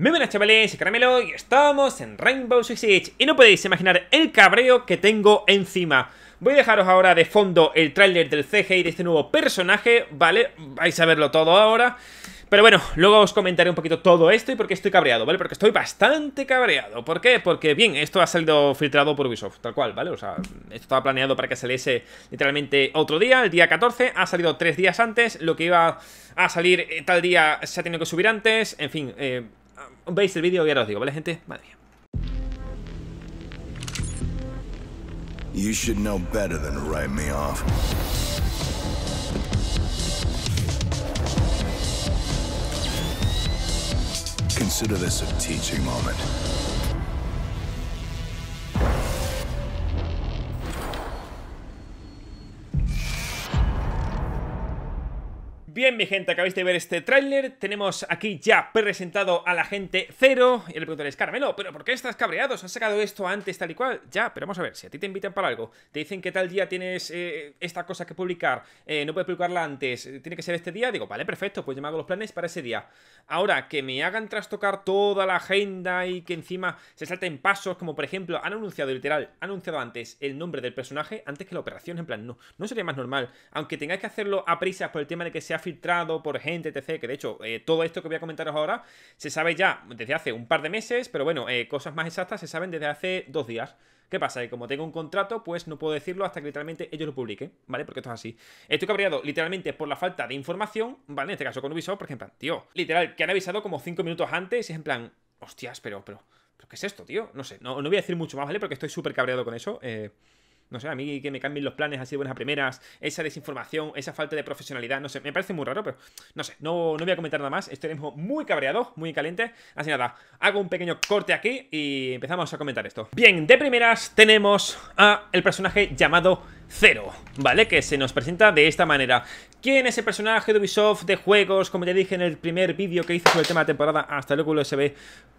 Muy buenas chavales, Caramelo y estamos en Rainbow Six Siege Y no podéis imaginar el cabreo que tengo encima Voy a dejaros ahora de fondo el tráiler del CGI de este nuevo personaje, ¿vale? Vais a verlo todo ahora Pero bueno, luego os comentaré un poquito todo esto y por qué estoy cabreado, ¿vale? Porque estoy bastante cabreado ¿Por qué? Porque, bien, esto ha salido filtrado por Ubisoft, tal cual, ¿vale? O sea, esto estaba planeado para que saliese literalmente otro día, el día 14 Ha salido tres días antes, lo que iba a salir eh, tal día se ha tenido que subir antes En fin, eh veis el vídeo y ahora os digo, ¿vale, gente? Madre mía. You should know better than write me off. Consider this a teaching moment. Bien, mi gente, acabáis de ver este tráiler. Tenemos aquí ya presentado a la gente cero. Y le preguntaréis, Carmelo, ¿pero por qué estás cabreado? ¿Has sacado esto antes, tal y cual? Ya, pero vamos a ver, si a ti te invitan para algo, te dicen que tal día tienes eh, esta cosa que publicar, eh, no puedes publicarla antes, eh, tiene que ser este día, digo, vale, perfecto, pues yo me hago los planes para ese día. Ahora, que me hagan trastocar toda la agenda y que encima se salten pasos, como por ejemplo, han anunciado, literal, han anunciado antes el nombre del personaje antes que la operación, en plan, no, no sería más normal. Aunque tengáis que hacerlo a prisa por el tema de que sea filtrado por gente, etc. Que de hecho, eh, todo esto que voy a comentaros ahora se sabe ya desde hace un par de meses, pero bueno, eh, cosas más exactas se saben desde hace dos días. ¿Qué pasa? Que como tengo un contrato, pues no puedo decirlo hasta que literalmente ellos lo publiquen, ¿vale? Porque esto es así. Estoy cabreado literalmente por la falta de información, ¿vale? En este caso con Ubisoft, por ejemplo, tío, literal, que han avisado como cinco minutos antes y es en plan, hostias, pero, pero, pero, ¿qué es esto, tío? No sé, no, no voy a decir mucho más, ¿vale? Porque estoy súper cabreado con eso. Eh, no sé, a mí que me cambien los planes así de buenas a primeras, esa desinformación, esa falta de profesionalidad, no sé, me parece muy raro, pero no sé, no, no voy a comentar nada más. Estaremos muy cabreado, muy caliente, Así nada, hago un pequeño corte aquí y empezamos a comentar esto. Bien, de primeras tenemos a el personaje llamado Cero, ¿vale? Que se nos presenta de esta manera. ¿Quién es el personaje de Ubisoft de juegos? Como ya dije en el primer vídeo que hice sobre el tema de temporada, hasta el se ve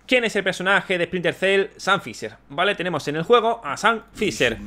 ¿Quién es el personaje de Splinter Cell? Sam Fisher, ¿vale? Tenemos en el juego a Sam Fisher.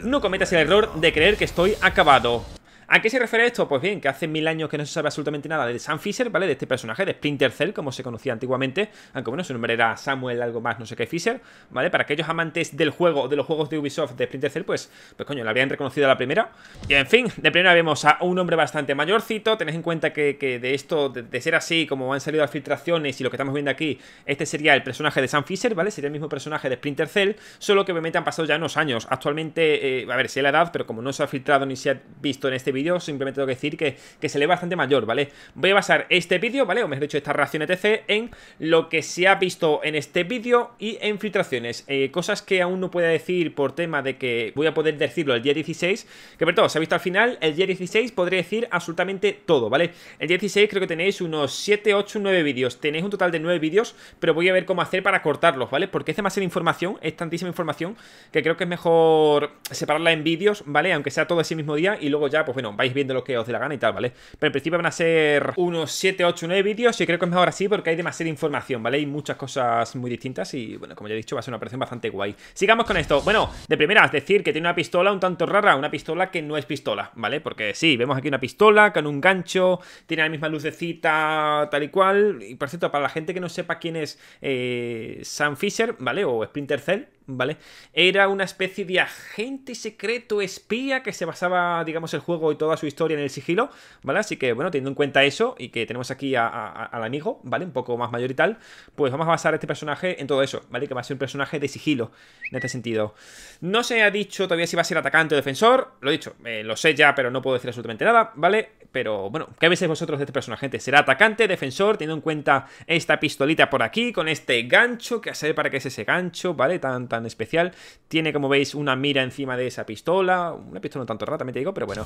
No cometas el error de creer que estoy acabado. ¿A qué se refiere esto? Pues bien, que hace mil años que no se sabe absolutamente nada de Sam Fisher, ¿vale? De este personaje, de Splinter Cell, como se conocía antiguamente, aunque bueno, su nombre era Samuel algo más, no sé qué Fisher, ¿vale? Para aquellos amantes del juego, de los juegos de Ubisoft de Splinter Cell, pues, pues coño, la habían reconocido a la primera. Y en fin, de primera vemos a un hombre bastante mayorcito, tened en cuenta que, de esto, de, ser así, como han salido las filtraciones y lo que estamos viendo aquí, este sería el personaje de Sam Fisher, ¿vale? Sería el mismo personaje de Splinter Cell, solo que obviamente han pasado ya unos años. Actualmente, eh, a ver, es la edad, pero como no se ha filtrado ni se ha visto en este video, vídeo, simplemente tengo que decir que, se lee bastante mayor, ¿vale? Voy a basar este vídeo, ¿vale? O mejor dicho, esta reacción ETC en lo que se ha visto en este vídeo y en filtraciones. Eh, cosas que aún no pueda decir por tema de que voy a poder decirlo el día 16, que por todo, se ha visto al final, el día 16 podré decir absolutamente todo, ¿vale? El día 16 creo que tenéis unos 7, 8, 9 vídeos, tenéis un total de 9 vídeos, pero voy a ver cómo hacer para cortarlos, ¿vale? Porque es demasiada información, es tantísima información que creo que es mejor separarla en vídeos, ¿vale? Aunque sea todo ese mismo día y luego ya, pues bueno, vais viendo lo que os dé la gana y tal, ¿vale? Pero en principio van a ser unos 7, 8, 9 vídeos y creo que es mejor así porque hay demasiada información, ¿vale? Hay muchas cosas muy distintas y, bueno, como ya he dicho, va a ser una operación bastante guay. Sigamos con esto. Bueno, de primera, es decir, que tiene una pistola un tanto rara, una pistola que no es pistola, ¿vale? Porque sí, vemos aquí una pistola con un gancho, tiene la misma lucecita tal y cual. Y por cierto, para la gente que no sepa quién es eh, Sam Fisher, ¿vale? O Splinter Cell, ¿vale? Era una especie de agente secreto espía que se basaba, digamos, el juego y toda su historia en el sigilo, ¿vale? Así que, bueno, teniendo en cuenta eso y que tenemos aquí al amigo, ¿vale? Un poco más mayor y tal, pues vamos a basar a este personaje en todo eso, ¿vale? Que va a ser un personaje de sigilo, en este sentido. No se ha dicho todavía si va a ser atacante o defensor, lo he dicho, eh, lo sé ya, pero no puedo decir absolutamente nada, ¿vale? pero bueno, ¿qué pensáis vosotros de este personaje, ¿Será atacante, defensor, teniendo en cuenta esta pistolita por aquí, con este gancho, que a para qué es ese gancho, ¿vale? Tan, tan especial. Tiene, como veis, una mira encima de esa pistola, una pistola no tanto rara, también te digo, pero bueno.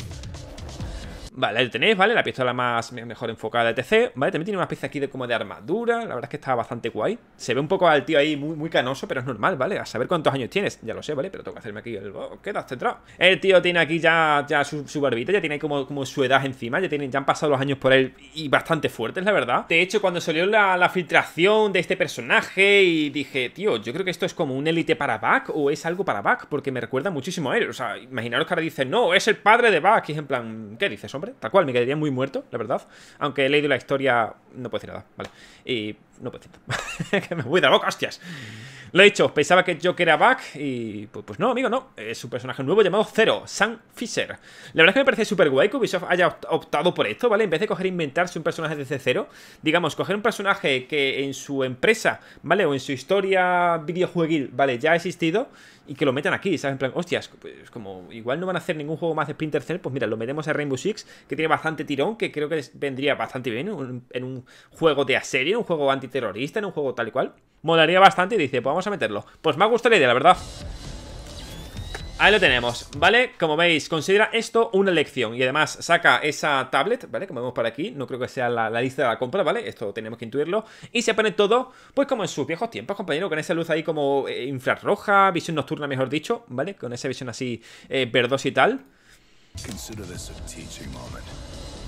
Vale, tenéis, ¿vale? La pistola más mejor enfocada, TC, ¿Vale? También tiene una pieza aquí de como de armadura. La verdad es que está bastante guay. Se ve un poco al tío ahí muy, canoso, pero es normal, ¿vale? A saber cuántos años tienes. Ya lo sé, ¿vale? Pero tengo que hacerme aquí el... Oh, quedas centrado. El tío tiene aquí ya, ya su, barbita, ya tiene como, como su edad encima. Ya, tienen, ya han pasado los años por él y bastante fuertes, la verdad. De hecho, cuando salió la, filtración de este personaje y dije, tío, yo creo que esto es como un élite para Back o es algo para Back, porque me recuerda muchísimo a él. O sea, imaginaros que ahora dice, no, es el padre de Back. Y es en plan, ¿qué dices, Tal cual, me quedaría muy muerto, la verdad. Aunque he leído la historia, no puedo decir nada, ¿vale? Y no pues que me voy de la boca, hostias. Lo he dicho, pensaba que yo que era back y pues, pues, no, amigo, no. Es un personaje nuevo llamado Zero, Sam Fisher. La verdad es que me parece súper guay que Ubisoft haya optado por esto, ¿vale? En vez de coger e inventarse un personaje desde cero, digamos, coger un personaje que en su empresa, ¿vale? O en su historia videojueguil, ¿vale? Ya ha existido y que lo metan aquí, ¿sabes? En plan, hostias, pues como igual no van a hacer ningún juego más de Splinter Cell, pues mira, lo metemos a Rainbow Six, que tiene bastante tirón, que creo que vendría bastante bien en un, juego de serie, un juego anti terrorista en un juego tal y cual. Molaría bastante y dice, pues vamos a meterlo. Pues me ha gustado la idea, la verdad. Ahí lo tenemos, ¿vale? Como veis, considera esto una elección Y además saca esa tablet, ¿vale? Como vemos por aquí, no creo que sea la, lista de la compra, ¿vale? Esto tenemos que intuirlo Y se pone todo, pues como en sus viejos tiempos, compañero Con esa luz ahí como eh, infrarroja, visión nocturna, mejor dicho, ¿vale? Con esa visión así eh, verdosa y tal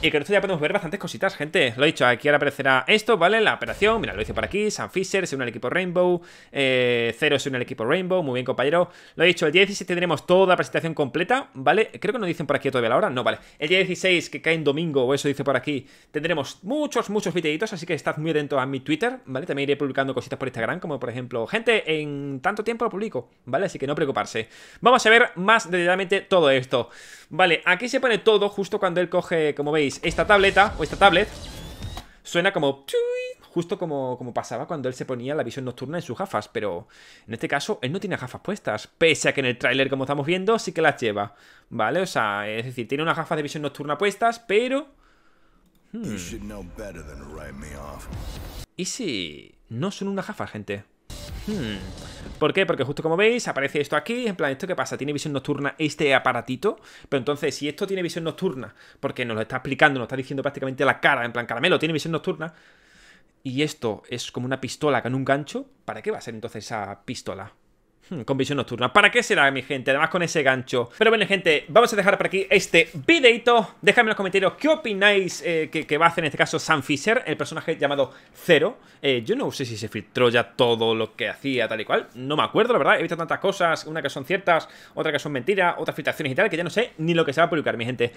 y con esto ya podemos ver bastantes cositas, gente. Lo he dicho, aquí ahora aparecerá esto, ¿vale? La operación, mira, lo hice por aquí. San Fisher es un equipo Rainbow. Eh, Cero, es un equipo Rainbow. Muy bien, compañero. Lo he dicho, el día 16 tendremos toda la presentación completa, ¿vale? Creo que no dicen por aquí todavía la hora. No, vale. El día 16, que cae en domingo, o eso dice por aquí, tendremos muchos, muchos videitos, así que estad muy atentos a mi Twitter, ¿vale? También iré publicando cositas por Instagram, como por ejemplo, gente, en tanto tiempo lo publico, ¿vale? Así que no preocuparse. Vamos a ver más detalladamente todo esto. Vale, aquí se pone todo justo cuando él coge, como veis, esta tableta, o esta tablet, suena como... Justo como, como pasaba cuando él se ponía la visión nocturna en sus gafas, pero en este caso él no tiene gafas puestas, pese a que en el tráiler, como estamos viendo, sí que las lleva, ¿vale? O sea, es decir, tiene unas gafas de visión nocturna puestas, pero... Hmm. ¿Y si no son unas gafas, gente? ¿Por qué? Porque justo como veis aparece esto aquí, en plan, ¿esto qué pasa? ¿Tiene visión nocturna este aparatito? Pero entonces, si esto tiene visión nocturna, porque nos lo está explicando, nos está diciendo prácticamente la cara, en plan, caramelo, tiene visión nocturna, y esto es como una pistola con un gancho, ¿para qué va a ser entonces esa pistola? Hmm, con visión nocturna. ¿Para qué será, mi gente? Además con ese gancho. Pero bueno, gente, vamos a dejar por aquí este videito. Déjame en los comentarios qué opináis eh, que, va a hacer en este caso Sam Fisher, el personaje llamado Zero. Eh, yo no sé si se filtró ya todo lo que hacía, tal y cual. No me acuerdo, la verdad. He visto tantas cosas, una que son ciertas, otra que son mentiras, otras filtraciones y tal, que ya no sé ni lo que se va a publicar, mi gente.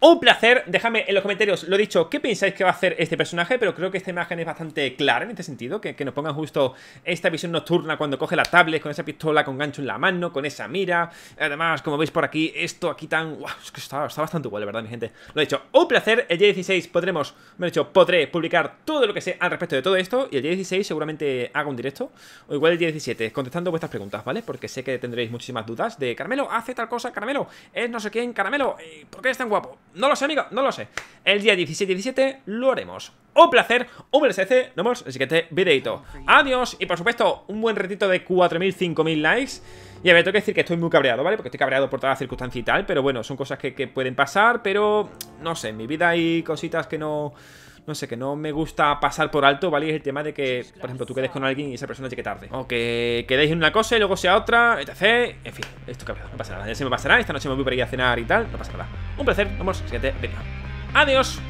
Un placer. Déjame en los comentarios, lo dicho, qué pensáis que va a hacer este personaje, pero creo que esta imagen es bastante clara en este sentido, que, que nos pongan justo esta visión nocturna cuando coge la tablet con esa pistola la con gancho en la mano, con esa mira. Además, como veis por aquí, esto aquí tan... Wow, es que está, bastante guay, verdad, mi gente. Lo he dicho, un placer. El día 16 podremos, me he dicho, podré publicar todo lo que sé al respecto de todo esto. Y el día 16 seguramente haga un directo. O igual el día 17, contestando vuestras preguntas, ¿vale? Porque sé que tendréis muchísimas dudas de Carmelo, hace tal cosa, caramelo es no sé quién, caramelo, eh, ¿por qué es tan guapo? No lo sé, amigo, no lo sé. El día 17-17 lo haremos un placer, un BSC, nos vemos en el siguiente videito. Adiós, y por supuesto, un buen retito de 4.000, 5.000 likes. Y a ver, tengo que decir que estoy muy cabreado, ¿vale? Porque estoy cabreado por toda las circunstancia y tal, pero bueno, son cosas que, pueden pasar, pero no sé, en mi vida hay cositas que no no sé, que no me gusta pasar por alto, ¿vale? Es el tema de que, por ejemplo, tú quedes con alguien y esa persona llegue tarde. O que quedéis en una cosa y luego sea otra, etc. En fin, esto cabreado, no pasa nada. Ya se me pasará. Esta noche me voy por ir a cenar y tal, no pasa nada. Un placer, nos vemos en el siguiente vídeo. ¡Adiós!